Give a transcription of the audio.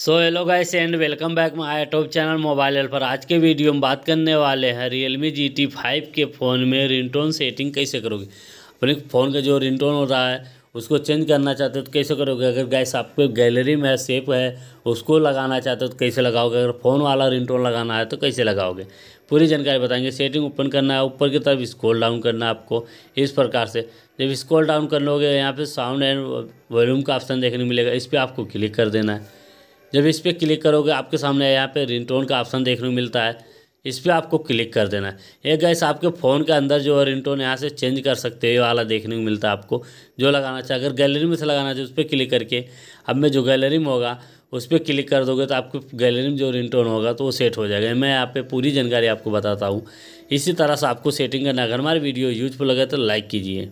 so hello guys and welcome back my top channel mobile L पर आज के वीडियो में बात करने वाले हैं रियलमी जी टी फाइव के फ़ोन में रिंगटोन सेटिंग कैसे करोगे अपने फ़ोन का जो रिंगटोन हो रहा है उसको चेंज करना चाहते हो तो कैसे करोगे अगर गैस आपके गैलरी में सेप है उसको लगाना चाहते हो तो कैसे लगाओगे अगर फ़ोन वाला रिंगटोन लगाना है तो कैसे लगाओगे पूरी जानकारी बताएंगे सेटिंग ओपन करना है ऊपर की तरफ स्क्रॉल डाउन करना है आपको इस प्रकार से जब स्क्रॉल डाउन कर लोगे यहाँ पर साउंड एंड वॉल्यूम का ऑप्शन देखने मिलेगा इस पर आपको क्लिक कर देना है जब इस पर क्लिक करोगे आपके सामने यहाँ पे रिंगटोन का ऑप्शन देखने को मिलता है इस पर आपको क्लिक कर देना है एक गैस आपके फ़ोन के अंदर जो है रिंगटोन यहाँ से चेंज कर सकते हो ये वाला देखने को मिलता है आपको जो लगाना चाहे अगर गैलरी में से लगाना चाहिए उस पर क्लिक करके अब मैं जो गैलरी में होगा उस पर क्लिक कर दोगे तो आपको गैलरी में जो रिंगटोन होगा तो वो सेट हो जाएगा मैं यहाँ पे पूरी जानकारी आपको बताता हूँ इसी तरह से आपको सेटिंग करना अगर हमारी वीडियो यूजफुल लगे तो लाइक कीजिए